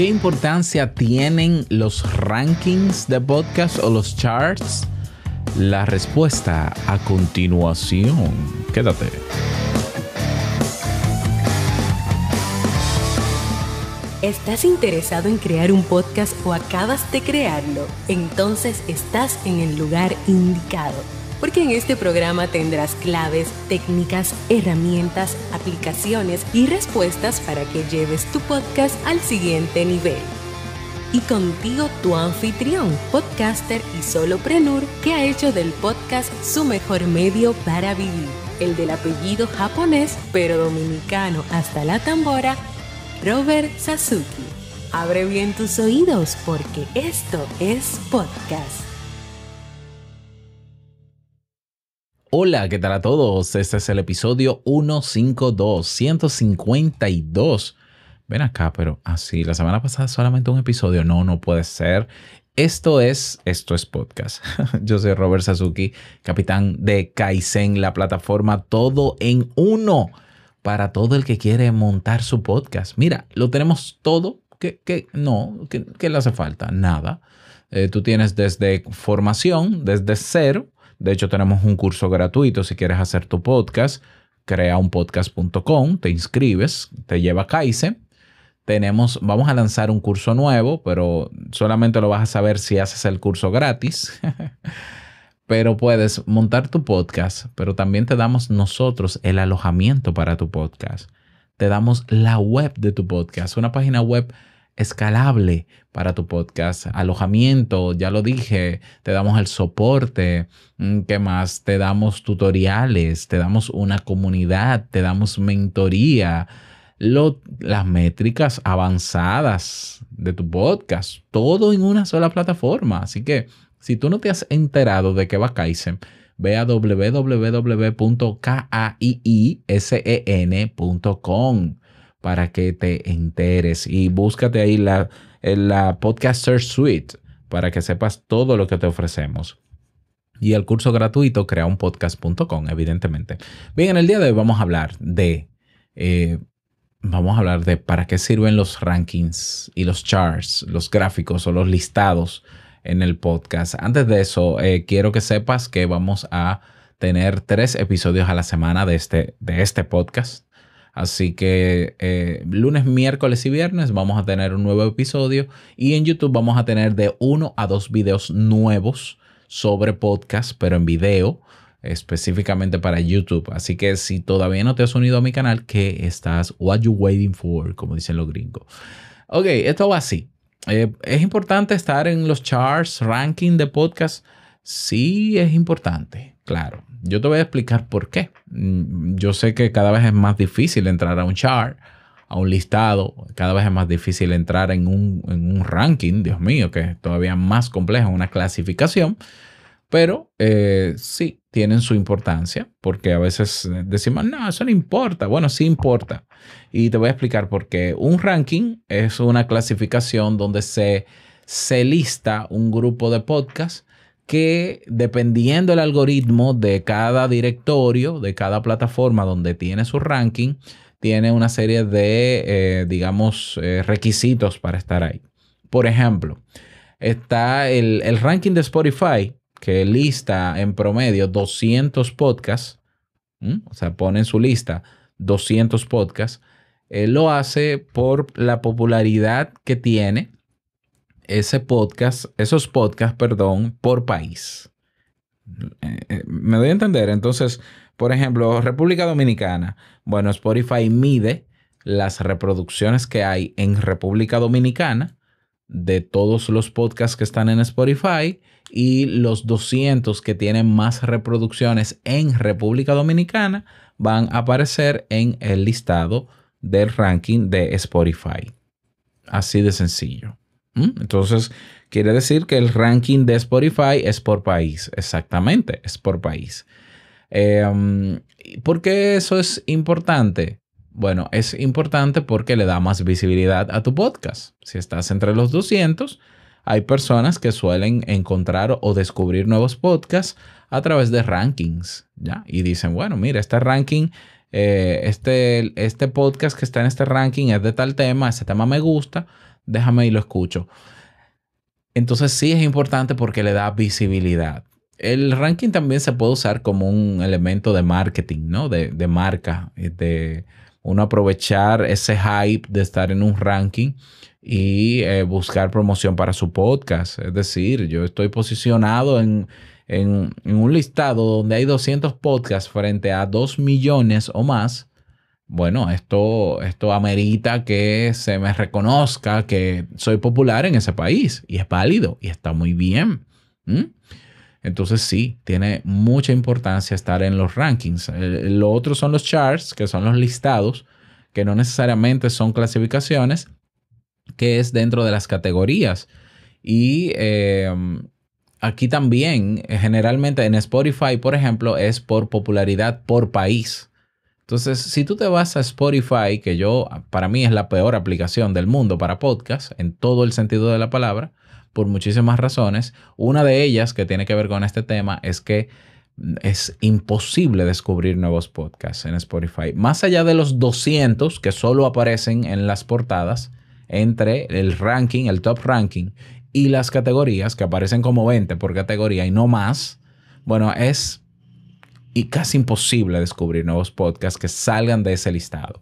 ¿Qué importancia tienen los rankings de podcast o los charts? La respuesta a continuación. Quédate. ¿Estás interesado en crear un podcast o acabas de crearlo? Entonces estás en el lugar indicado porque en este programa tendrás claves, técnicas, herramientas, aplicaciones y respuestas para que lleves tu podcast al siguiente nivel. Y contigo tu anfitrión, podcaster y soloprenur que ha hecho del podcast su mejor medio para vivir, el del apellido japonés pero dominicano hasta la tambora, Robert Sasuki. Abre bien tus oídos porque esto es podcast. Hola, ¿qué tal a todos? Este es el episodio 152, 152. Ven acá, pero así, ah, la semana pasada solamente un episodio. No, no puede ser. Esto es, esto es podcast. Yo soy Robert Sasuki, capitán de Kaizen, la plataforma Todo en Uno, para todo el que quiere montar su podcast. Mira, lo tenemos todo. ¿Qué? No, ¿qué, le hace falta? Nada. Eh, tú tienes desde formación, desde cero, de hecho, tenemos un curso gratuito si quieres hacer tu podcast. crea un podcast.com, te inscribes, te lleva a Kaise. Tenemos, vamos a lanzar un curso nuevo, pero solamente lo vas a saber si haces el curso gratis. pero puedes montar tu podcast, pero también te damos nosotros el alojamiento para tu podcast. Te damos la web de tu podcast, una página web escalable para tu podcast. Alojamiento, ya lo dije, te damos el soporte, mm, ¿qué más? Te damos tutoriales, te damos una comunidad, te damos mentoría, las métricas avanzadas de tu podcast, todo en una sola plataforma. Así que si tú no te has enterado de qué va Kaizen, ve a www.kaisen.com para que te enteres. Y búscate ahí la, la Podcast Suite para que sepas todo lo que te ofrecemos. Y el curso gratuito crea un creaunpodcast.com, evidentemente. Bien, en el día de hoy vamos a hablar de... Eh, vamos a hablar de para qué sirven los rankings y los charts, los gráficos o los listados en el podcast. Antes de eso, eh, quiero que sepas que vamos a tener tres episodios a la semana de este, de este podcast Así que eh, lunes, miércoles y viernes vamos a tener un nuevo episodio y en YouTube vamos a tener de uno a dos videos nuevos sobre podcast, pero en video específicamente para YouTube. Así que si todavía no te has unido a mi canal, que estás what you waiting for, como dicen los gringos. Ok, esto va así. Eh, es importante estar en los charts, ranking de podcast sí es importante, claro. Yo te voy a explicar por qué. Mm, yo sé que cada vez es más difícil entrar a un chart, a un listado, cada vez es más difícil entrar en un, ranking, Dios mío, que es todavía más complejo, una clasificación, pero eh, sí tienen su importancia, porque a veces eh, decimos, no, eso no importa. Bueno, sí importa. Y te voy a explicar por qué. Un ranking es una clasificación donde se, se lista un grupo de podcasts que dependiendo el algoritmo de cada directorio, de cada plataforma donde tiene su ranking, tiene una serie de, eh, digamos, eh, requisitos para estar ahí. Por ejemplo, está el, ranking de Spotify, que lista en promedio 200 podcasts, o sea, pone en su lista 200 podcasts, eh, lo hace por la popularidad que tiene ese podcast, esos podcasts, perdón, por país. Eh, eh, me doy a entender. Entonces, por ejemplo, República Dominicana. Bueno, Spotify mide las reproducciones que hay en República Dominicana de todos los podcasts que están en Spotify y los 200 que tienen más reproducciones en República Dominicana van a aparecer en el listado del ranking de Spotify. Así de sencillo. ¿Mm? Entonces, quiere decir que el ranking de Spotify es por país, exactamente, es por país. Eh, ¿Por qué eso es importante? Bueno, es importante porque le da más visibilidad a tu podcast. Si estás entre los 200, hay personas que suelen encontrar o descubrir nuevos podcasts a través de rankings, ¿ya? Y dicen, bueno, mira, este ranking, eh, este, este podcast que está en este ranking es de tal tema, ese tema me gusta, déjame y lo escucho. Entonces sí es importante porque le da visibilidad. El ranking también se puede usar como un elemento de marketing, ¿no? De, marca, eh, de uno aprovechar ese hype de estar en un ranking y eh, buscar promoción para su podcast. Es decir, yo estoy posicionado en, en un listado donde hay 200 podcasts frente a 2 millones o más bueno, esto, esto amerita que se me reconozca que soy popular en ese país y es válido y está muy bien. Entonces sí, tiene mucha importancia estar en los rankings. lo otro son los charts, que son los listados, que no necesariamente son clasificaciones, que es dentro de las categorías. Y em, aquí también, eh, generalmente en Spotify, por ejemplo, es por popularidad por país. Entonces, si tú te vas a Spotify, que yo, para mí es la peor aplicación del mundo para podcast, en todo el sentido de la palabra, por muchísimas razones. Una de ellas que tiene que ver con este tema es que mm, es imposible descubrir nuevos podcasts en Spotify. Más allá de los 200 que solo aparecen en las portadas, entre el ranking, el top ranking, y las categorías, que aparecen como 20 por categoría y no más, bueno, es y casi imposible descubrir nuevos podcasts que salgan de ese listado.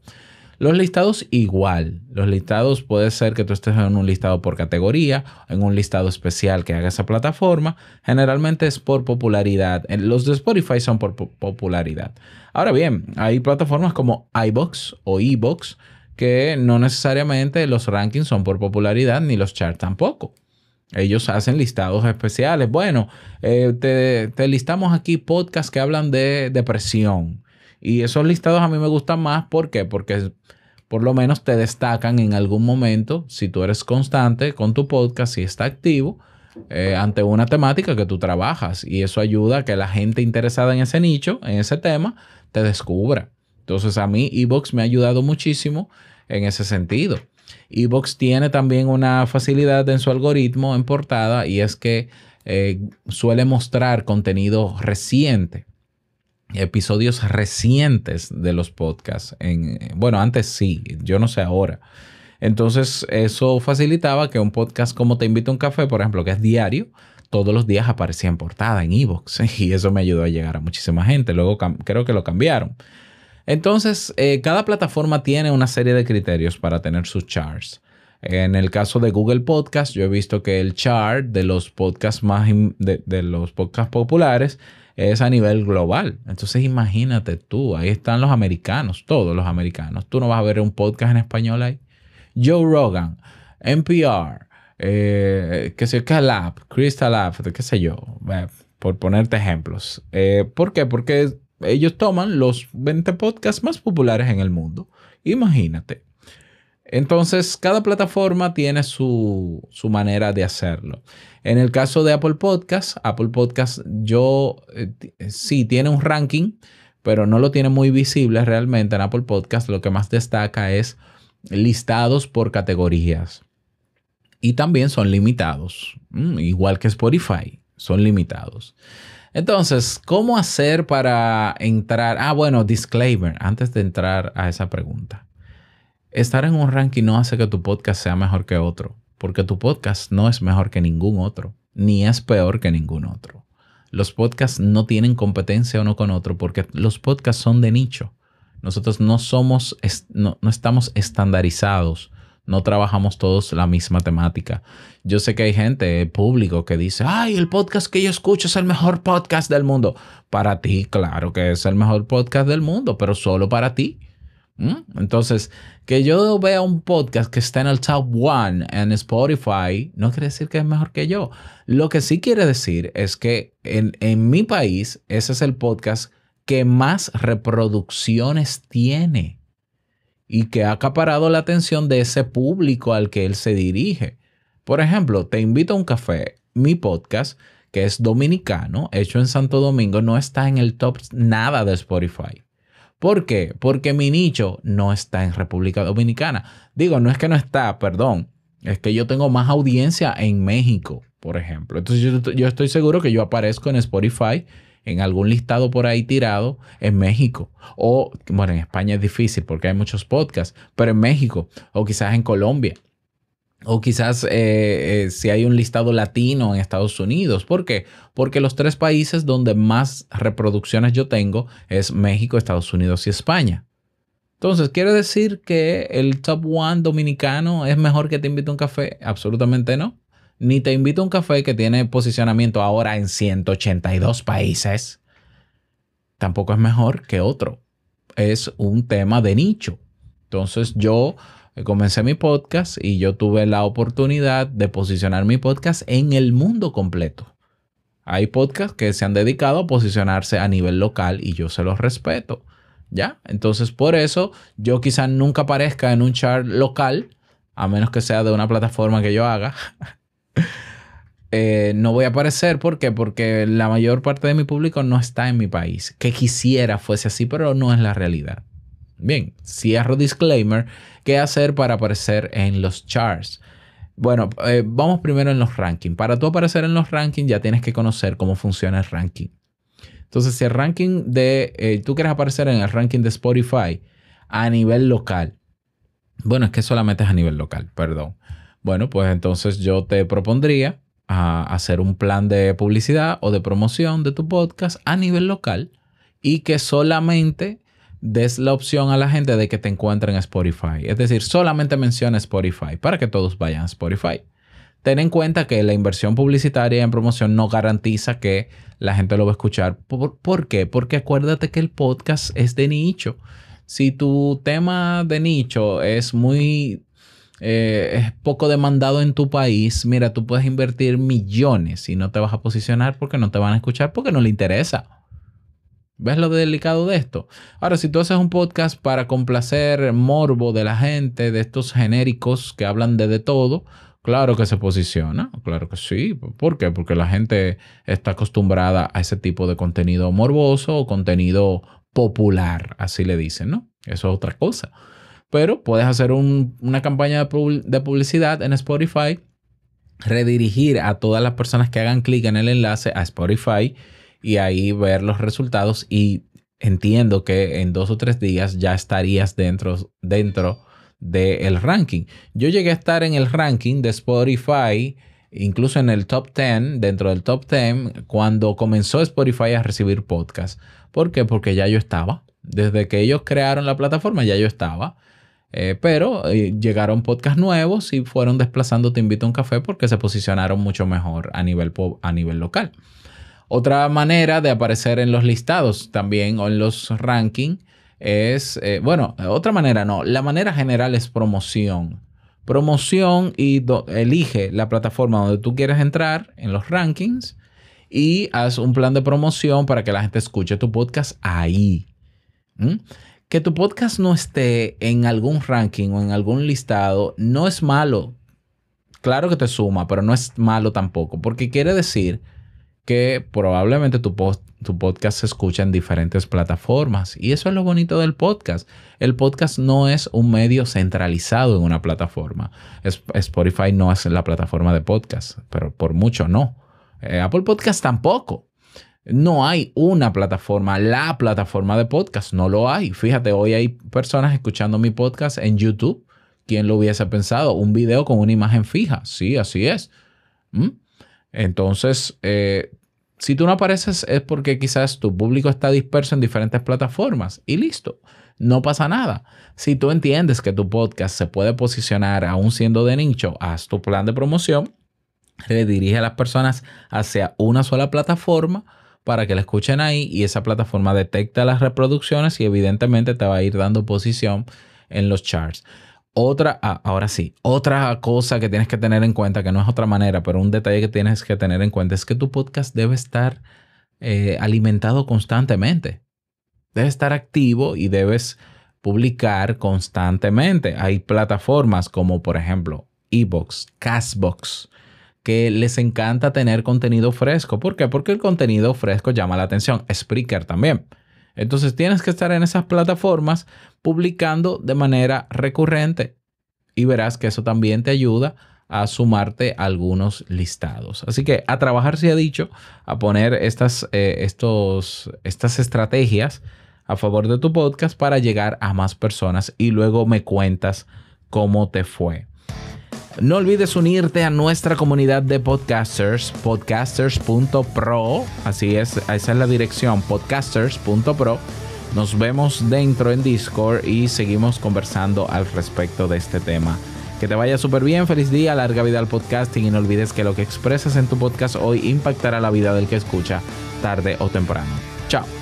Los listados igual. Los listados puede ser que tú estés en un listado por categoría, en un listado especial que haga esa plataforma. Generalmente es por popularidad. Los de Spotify son por popularidad. Ahora bien, hay plataformas como iBox o eBox que no necesariamente los rankings son por popularidad ni los charts tampoco. Ellos hacen listados especiales. Bueno, eh, te, listamos aquí podcasts que hablan de depresión. Y esos listados a mí me gustan más. ¿Por qué? Porque por lo menos te destacan en algún momento, si tú eres constante con tu podcast, si está activo, eh, ante una temática que tú trabajas. Y eso ayuda a que la gente interesada en ese nicho, en ese tema, te descubra. Entonces a mí Evox me ha ayudado muchísimo en ese sentido. Evox tiene también una facilidad en su algoritmo en portada y es que eh, suele mostrar contenido reciente, episodios recientes de los podcasts. En, bueno, antes sí, yo no sé ahora. Entonces, eso facilitaba que un podcast como Te invito a un café, por ejemplo, que es diario, todos los días aparecía en portada en Evox. Y eso me ayudó a llegar a muchísima gente. Luego creo que lo cambiaron. Entonces, eh, cada plataforma tiene una serie de criterios para tener sus charts. En el caso de Google Podcast, yo he visto que el chart de los podcasts más de, los podcasts populares es a nivel global. Entonces, imagínate tú, ahí están los americanos, todos los americanos. Tú no vas a ver un podcast en español ahí. Joe Rogan, NPR, eh, qué sé yo, Calab, Crystal App, qué sé yo, eh, por ponerte ejemplos. ¿Por qué? Porque ellos toman los 20 podcasts más populares en el mundo. Imagínate. Entonces, cada plataforma tiene su, su, manera de hacerlo. En el caso de Apple Podcasts, Apple Podcasts, yo eh, eh, sí tiene un ranking, pero no lo tiene muy visible realmente en Apple Podcasts Lo que más destaca es listados por categorías. Y también son limitados, mm, igual que Spotify, son limitados. Entonces, ¿cómo hacer para entrar? Ah, bueno, disclaimer, antes de entrar a esa pregunta. Estar en un ranking no hace que tu podcast sea mejor que otro, porque tu podcast no es mejor que ningún otro, ni es peor que ningún otro. Los podcasts no tienen competencia uno con otro porque los podcasts son de nicho. Nosotros no somos, no, no estamos estandarizados no trabajamos todos la misma temática. Yo sé que hay gente, público, que dice, ay, el podcast que yo escucho es el mejor podcast del mundo. Para ti, claro que es el mejor podcast del mundo, pero solo para ti. ¿Mm? Entonces, que yo vea un podcast que está en el top one en Spotify, no quiere decir que es mejor que yo. Lo que sí quiere decir es que en, en mi país, ese es el podcast que más reproducciones tiene y que ha acaparado la atención de ese público al que él se dirige. Por ejemplo, Te invito a un café, mi podcast, que es dominicano, hecho en Santo Domingo, no está en el top nada de Spotify. ¿Por qué? Porque mi nicho no está en República Dominicana. Digo, no es que no está, perdón, es que yo tengo más audiencia en México, por ejemplo. Entonces yo, yo estoy seguro que yo aparezco en Spotify en algún listado por ahí tirado en México. O, bueno, en España es difícil porque hay muchos podcasts, pero en México o quizás en Colombia. O quizás eh, eh, si hay un listado latino en Estados Unidos. ¿Por qué? Porque los tres países donde más reproducciones yo tengo es México, Estados Unidos y España. Entonces, ¿quiere decir que el top one dominicano es mejor que te invite a un café? Absolutamente no ni te invito a un café que tiene posicionamiento ahora en 182 países, tampoco es mejor que otro. Es un tema de nicho. Entonces yo eh, comencé mi podcast y yo tuve la oportunidad de posicionar mi podcast en el mundo completo. Hay podcasts que se han dedicado a posicionarse a nivel local y yo se los respeto. ¿Ya? Entonces, por eso yo quizás nunca aparezca en un chart local, a menos que sea de una plataforma que yo haga, Eh, no voy a aparecer. porque Porque la mayor parte de mi público no está en mi país. Que quisiera fuese así, pero no es la realidad. Bien, cierro disclaimer. ¿Qué hacer para aparecer en los charts? Bueno, eh, vamos primero en los rankings. Para tú aparecer en los rankings ya tienes que conocer cómo funciona el ranking. Entonces, si el ranking de, eh, tú quieres aparecer en el ranking de Spotify a nivel local, bueno, es que solamente es a nivel local, perdón. Bueno, pues entonces yo te propondría a ah, hacer un plan de publicidad o de promoción de tu podcast a nivel local y que solamente des la opción a la gente de que te encuentren en Spotify. Es decir, solamente menciona Spotify para que todos vayan a Spotify. Ten en cuenta que la inversión publicitaria en promoción no garantiza que la gente lo va a escuchar. ¿Por, ¿Por qué? Porque acuérdate que el podcast es de nicho. Si tu tema de nicho es muy eh, es poco demandado en tu país, mira, tú puedes invertir millones y no te vas a posicionar porque no te van a escuchar porque no le interesa. ¿Ves lo delicado de esto? Ahora, si tú haces un podcast para complacer morbo de la gente, de estos genéricos que hablan de de todo, claro que se posiciona, claro que sí. ¿Por qué? Porque la gente está acostumbrada a ese tipo de contenido morboso o contenido popular, así le dicen, ¿no? Eso es otra cosa pero puedes hacer una campaña de publicidad en Spotify, redirigir a todas las personas que hagan clic en el enlace a Spotify y ahí ver los resultados y entiendo que en dos o tres días ya estarías dentro, dentro del ranking. Yo llegué a estar en el ranking de Spotify, incluso en el top 10, dentro del top 10, cuando comenzó Spotify a recibir podcasts. ¿Por qué? Porque ya yo estaba. Desde que ellos crearon la plataforma, ya yo estaba. Eh, pero eh, llegaron podcasts nuevos y fueron desplazando Te invito a un café porque se posicionaron mucho mejor a nivel, a nivel local. Otra manera de aparecer en los listados también o en los rankings es, eh, bueno, otra manera no, la manera general es promoción. Promoción y elige la plataforma donde tú quieres entrar en los rankings y haz un plan de promoción para que la gente escuche tu podcast ahí. Que tu podcast no esté en algún ranking o en algún listado no es malo. Claro que te suma, pero no es malo tampoco, porque quiere decir que probablemente tu, podcast se escucha en diferentes plataformas. Y eso es lo bonito del podcast. El podcast no es un medio centralizado en una plataforma. Spotify no es la plataforma de podcast, pero por mucho no. Eh, Apple Podcast tampoco. No hay una plataforma, la plataforma de podcast, no lo hay. Fíjate, hoy hay personas escuchando mi podcast en YouTube. ¿Quién lo hubiese pensado? Un video con una imagen fija. Sí, así es. ¿Mm? Entonces, eh, si tú no apareces es porque quizás tu público está disperso en diferentes plataformas y listo, no pasa nada. Si tú entiendes que tu podcast se puede posicionar aún siendo de nicho, haz tu plan de promoción, redirige a las personas hacia una sola plataforma para que la escuchen ahí y esa plataforma detecta las reproducciones y evidentemente te va a ir dando posición en los charts. Otra, ah, ahora sí, otra cosa que tienes que tener en cuenta, que no es otra manera, pero un detalle que tienes que tener en cuenta es que tu podcast debe estar eh, alimentado constantemente. Debe estar activo y debes publicar constantemente. Hay plataformas como por ejemplo Evox, Castbox, que les encanta tener contenido fresco. ¿Por qué? Porque el contenido fresco llama la atención. Spreaker también. Entonces tienes que estar en esas plataformas publicando de manera recurrente y verás que eso también te ayuda a sumarte a algunos listados. Así que a trabajar si ha dicho, a poner estas, eh, estos, estas estrategias a favor de tu podcast para llegar a más personas y luego me cuentas cómo te fue. No olvides unirte a nuestra comunidad de podcasters, podcasters.pro. Así es, esa es la dirección, podcasters.pro. Nos vemos dentro en Discord y seguimos conversando al respecto de este tema. Que te vaya súper bien, feliz día, larga vida al podcasting y no olvides que lo que expresas en tu podcast hoy impactará la vida del que escucha tarde o temprano. Chao.